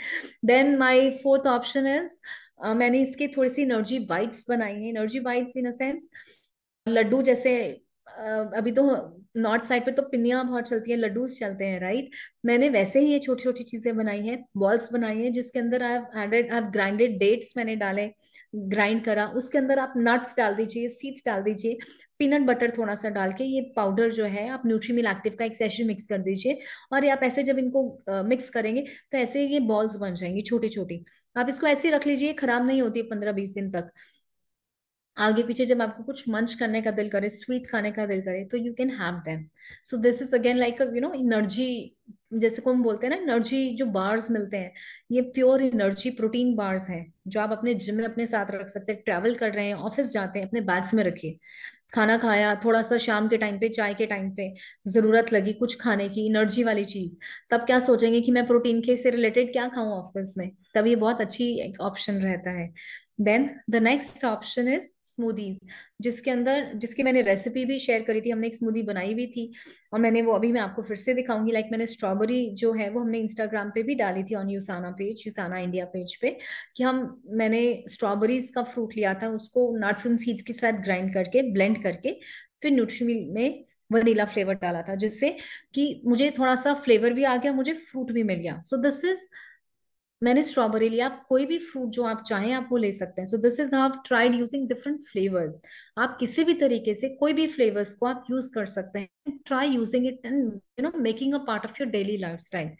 then my fourth option is uh, मैंने इसके थोड़ी सी energy bites बनाई है energy bites in a sense laddu जैसे अभी तो north side पे तो पिनियाँ बहुत चलती है लड्डूस चलते हैं राइट मैंने वैसे ही ये छोटी छोटी चीजें बनाई है बॉल्स बनाई है जिसके अंदर I added I grinded dates मैंने डाले ग्राइंड करा उसके अंदर आप नट्स डाल दीजिए सीड्स डाल दीजिए पीनट बटर थोड़ा सा डाल के ये पाउडर जो है आप न्यूट्रीमिल एक्टिव का एक सेशन मिक्स कर दीजिए और ये आप ऐसे जब इनको मिक्स करेंगे तो ऐसे ये बॉल्स बन जाएंगे छोटी छोटी आप इसको ऐसे रख लीजिए खराब नहीं होती है पंद्रह बीस दिन तक आगे पीछे जब आपको कुछ मंच करने का दिल करे स्वीट खाने का दिल करे तो you can have them so this is again like you know energy जैसे को हम बोलते हैं ना एनर्जी जो बार्स मिलते हैं ये प्योर एनर्जी प्रोटीन बार्स हैं जो आप अपने जिम में अपने साथ रख सकते हैं ट्रेवल कर रहे हैं ऑफिस जाते हैं अपने बैग्स में रखिए खाना खाया थोड़ा सा शाम के टाइम पे चाय के टाइम पे जरूरत लगी कुछ खाने की एनर्जी वाली चीज तब क्या सोचेंगे कि मैं प्रोटीन के से रिलेटेड क्या खाऊं ऑफिस में तब ये बहुत अच्छी ऑप्शन रहता है then the next option is smoothies जिसके अंदर जिसकी मैंने रेसिपी भी शेयर करी थी हमने एक स्मूदी बनाई हुई थी और मैंने वो अभी मैं आपको फिर से दिखाऊंगी लाइक like मैंने स्ट्रॉबेरी जो है वो हमने इंस्टाग्राम पे भी डाली थी on Usana page Usana India page पे कि हम मैंने स्ट्रॉबेरीज का फ्रूट लिया था उसको नट्स एंड सीड्स के साथ ग्राइंड करके ब्लेंड करके फिर न्यूट्रीमिल में वनीला फ्लेवर डाला था जिससे कि मुझे थोड़ा सा फ्लेवर भी आ गया मुझे फ्रूट भी मिल गया सो दिस इज मैंने स्ट्रॉबेरी लिया आप कोई भी फ्रूट जो आप चाहें आप वो ले सकते हैं so this is how tried using different flavours आप किसी भी तरीके से कोई भी फ्लेवर्स को आप यूज कर सकते हैं try using it and you know making a part of your daily lifestyle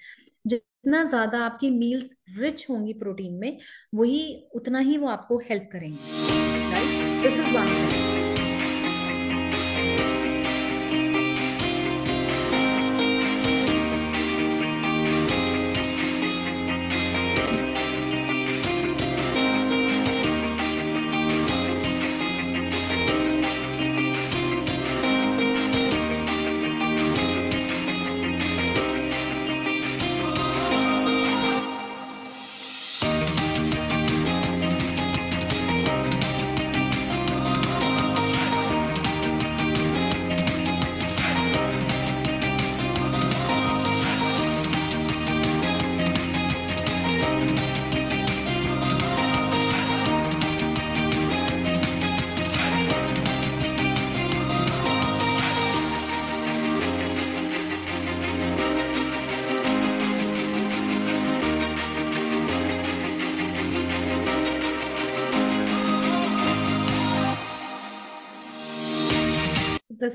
जितना ज्यादा आपकी मील्स रिच होंगी प्रोटीन में वही उतना ही वो आपको हेल्प करेंगे right this is one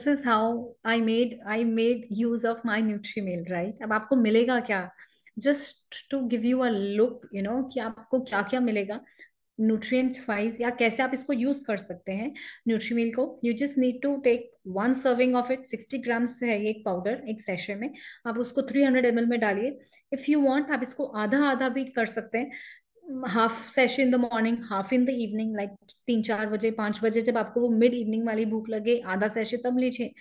this is how I made I made use of my Nutrimeal right अब आपको मिलेगा क्या just to give you a look you know कि आपको क्या क्या मिलेगा न्यूट्रिएंट वाइज या कैसे आप इसको यूज कर सकते हैं न्यूट्री मिल को you just need to take one serving of it sixty grams है ये एक पाउडर एक सेशन में आप उसको थ्री हंड्रेड एम एल में डालिए इफ यू वॉन्ट आप इसको आधा आधा भी कर सकते हैं half session in the morning half in the evening like तीन चार बजे पांच बजे जब आपको वो मिड इवनिंग वाली भूख लगे आधा सेशन तब लीजिए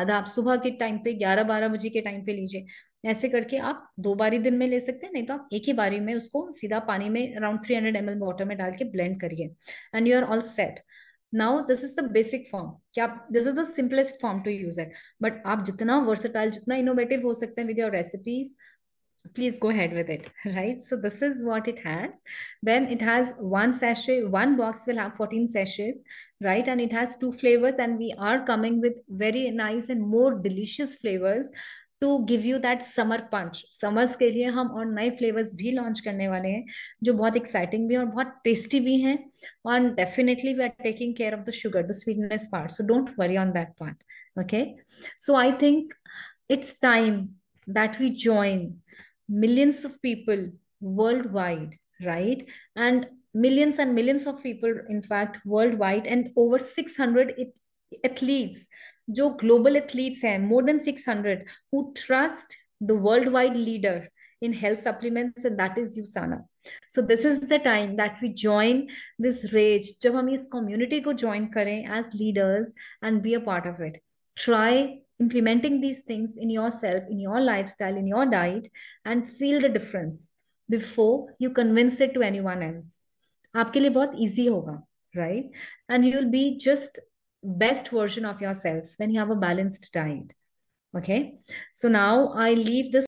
आधा आप सुबह के टाइम पे ग्यारह बारह बजे के टाइम पे लीजिए ऐसे करके आप दो बारी दिन में ले सकते हैं नहीं तो आप एक ही बारी में उसको सीधा पानी में around three hundred M L water में डाल के ब्लेंड करिए and you are all set now this is the basic form क्या this is the simplest form to use है बट आप जितना वर्सेटाइल जितना इनोवेटिव हो सकते हैं with your recipes please go ahead with it, right? So this is what it has. Then it has one sachet, one box will have 14 sachets, right? And it has two flavors and we are coming with very nice and more delicious flavors to give you that summer punch. Summers ke liye hum aur nai flavors bhi launch karne wale hai, jo bahut exciting bhi aur bahut tasty bhi hai. And definitely we are taking care of the sugar, the sweetness part. So don't worry on that part, okay? So I think it's time that we join millions of people worldwide, right? And millions and millions of people, in fact, worldwide, and over 600 athletes, जो global athletes हैं, more than 600, who trust the worldwide leader in health supplements and that is USANA. So this is the time that we join this rage. जब हम इस community को join करें as leaders and be a part of it. Try implementing these things in yourself, in your lifestyle, in your diet, and feel the difference before you convince it to anyone else. आपके लिए बहुत easy होगा, right? And you will be just best version of yourself when you have a balanced diet. Okay. So now I leave this.